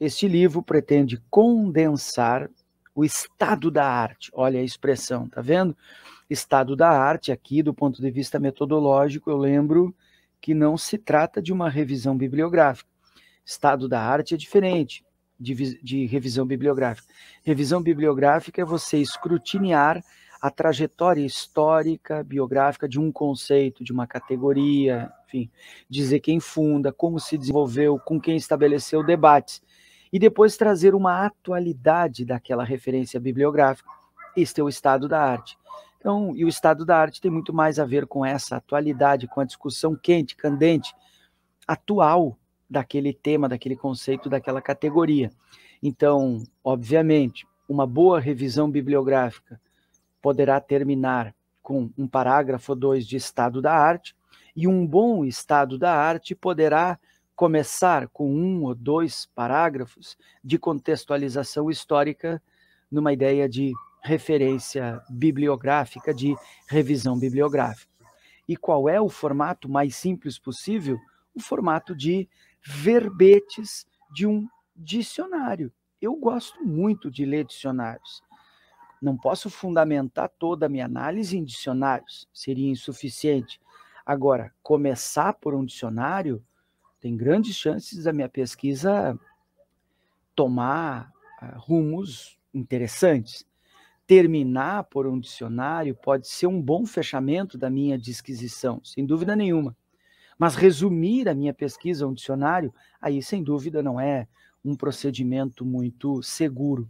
Este livro pretende condensar o estado da arte. Olha a expressão, tá vendo? Estado da arte, aqui do ponto de vista metodológico, eu lembro que não se trata de uma revisão bibliográfica. Estado da arte é diferente de, de revisão bibliográfica. Revisão bibliográfica é você escrutinar a trajetória histórica, biográfica de um conceito, de uma categoria, enfim, dizer quem funda, como se desenvolveu, com quem estabeleceu debates, e depois trazer uma atualidade daquela referência bibliográfica. Este é o estado da arte. Então, e o estado da arte tem muito mais a ver com essa atualidade, com a discussão quente, candente, atual daquele tema, daquele conceito, daquela categoria. Então, obviamente, uma boa revisão bibliográfica poderá terminar com um parágrafo ou dois de estado da arte, e um bom estado da arte poderá começar com um ou dois parágrafos de contextualização histórica numa ideia de referência bibliográfica, de revisão bibliográfica. E qual é o formato mais simples possível? O formato de verbetes de um dicionário. Eu gosto muito de ler dicionários. Não posso fundamentar toda a minha análise em dicionários, seria insuficiente. Agora, começar por um dicionário tem grandes chances da minha pesquisa tomar ah, rumos interessantes. Terminar por um dicionário pode ser um bom fechamento da minha disquisição, sem dúvida nenhuma. Mas resumir a minha pesquisa a um dicionário, aí sem dúvida não é um procedimento muito seguro.